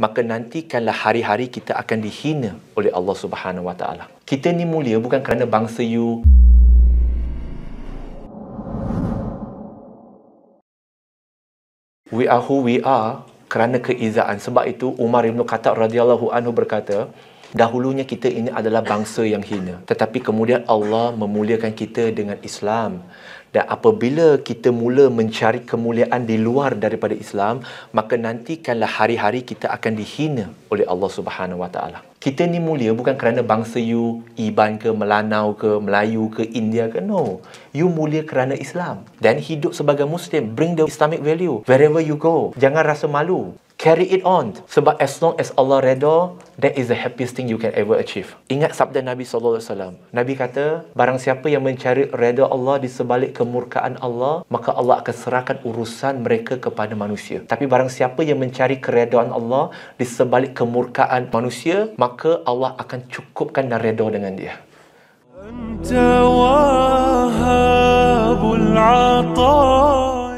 maka nantikanlah hari-hari kita akan dihina oleh Allah Subhanahu Wa Taala. Kita ni mulia bukan kerana bangsa you. We are who we are kerana keizaan. Sebab itu Umar Ibn Khattab radhiyallahu anhu berkata, Dahulunya kita ini adalah bangsa yang hina. Tetapi kemudian Allah memuliakan kita dengan Islam. Dan apabila kita mula mencari kemuliaan di luar daripada Islam, maka nantikanlah hari-hari kita akan dihina oleh Allah Subhanahu Wa Kita ni mulia bukan kerana bangsa you Iban ke, Melanau ke, Melayu ke, India ke. No. You mulia kerana Islam. Dan hidup sebagai Muslim, bring the Islamic value wherever you go. Jangan rasa malu carry it on. Sebab as long as Allah redha, that is the happiest thing you can ever achieve. Ingat sabda Nabi sallallahu alaihi Nabi kata, barang siapa yang mencari redha Allah di sebalik kemurkaan Allah, maka Allah akan serahkan urusan mereka kepada manusia. Tapi barang siapa yang mencari keredaan Allah di sebalik kemurkaan manusia, maka Allah akan cukupkan dan redha dengan dia. Anta wahabul 'ata